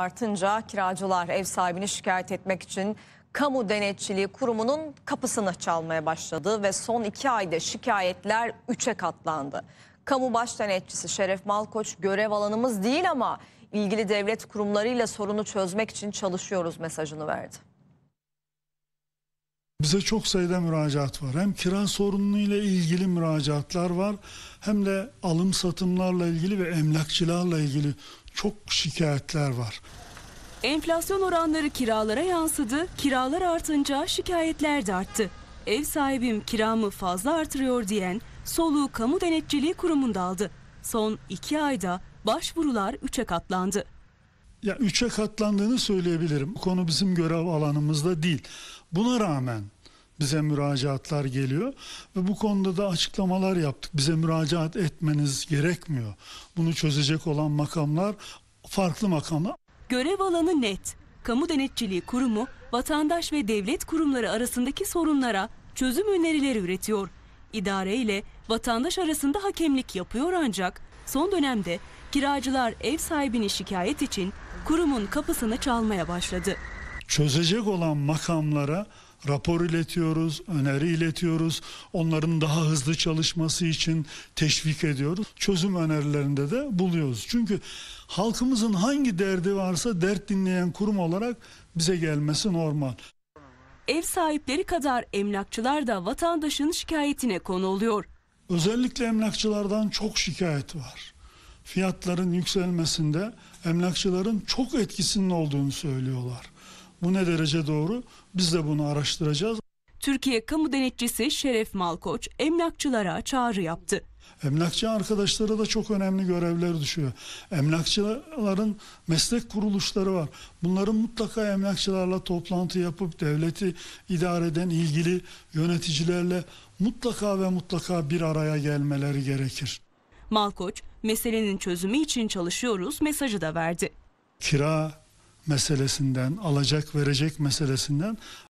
artınca kiracılar ev sahibini şikayet etmek için Kamu Denetçiliği Kurumu'nun kapısını çalmaya başladı ve son iki ayda şikayetler üçe katlandı. Kamu Baş Denetçisi Şeref Malkoç görev alanımız değil ama ilgili devlet kurumlarıyla sorunu çözmek için çalışıyoruz mesajını verdi. Bize çok sayıda müracaat var. Hem kira sorununu ilgili müracaatlar var hem de alım satımlarla ilgili ve emlakçılarla ilgili çok şikayetler var. Enflasyon oranları kiralara yansıdı, kiralar artınca şikayetler de arttı. Ev sahibim kiramı fazla artırıyor diyen soluğu kamu denetçiliği kurumunda aldı. Son iki ayda başvurular üçe katlandı ya üçe katlandığını söyleyebilirim. Bu konu bizim görev alanımızda değil. Buna rağmen bize müracaatlar geliyor ve bu konuda da açıklamalar yaptık. Bize müracaat etmeniz gerekmiyor. Bunu çözecek olan makamlar farklı makamlar. Görev alanı net. Kamu Denetçiliği Kurumu vatandaş ve devlet kurumları arasındaki sorunlara çözüm önerileri üretiyor. İdare ile vatandaş arasında hakemlik yapıyor ancak son dönemde kiracılar ev sahibini şikayet için kurumun kapısını çalmaya başladı. Çözecek olan makamlara rapor iletiyoruz, öneri iletiyoruz. Onların daha hızlı çalışması için teşvik ediyoruz. Çözüm önerilerinde de buluyoruz. Çünkü halkımızın hangi derdi varsa dert dinleyen kurum olarak bize gelmesi normal. Ev sahipleri kadar emlakçılar da vatandaşın şikayetine konu oluyor. Özellikle emlakçılardan çok şikayet var fiyatların yükselmesinde emlakçıların çok etkisinin olduğunu söylüyorlar. Bu ne derece doğru? Biz de bunu araştıracağız. Türkiye Kamu Denetçisi Şeref Malkoç emlakçılara çağrı yaptı. Emlakçı arkadaşlara da çok önemli görevler düşüyor. Emlakçıların meslek kuruluşları var. Bunların mutlaka emlakçılarla toplantı yapıp devleti idare eden ilgili yöneticilerle mutlaka ve mutlaka bir araya gelmeleri gerekir. Malkoç, meselenin çözümü için çalışıyoruz mesajı da verdi. Kira meselesinden, alacak verecek meselesinden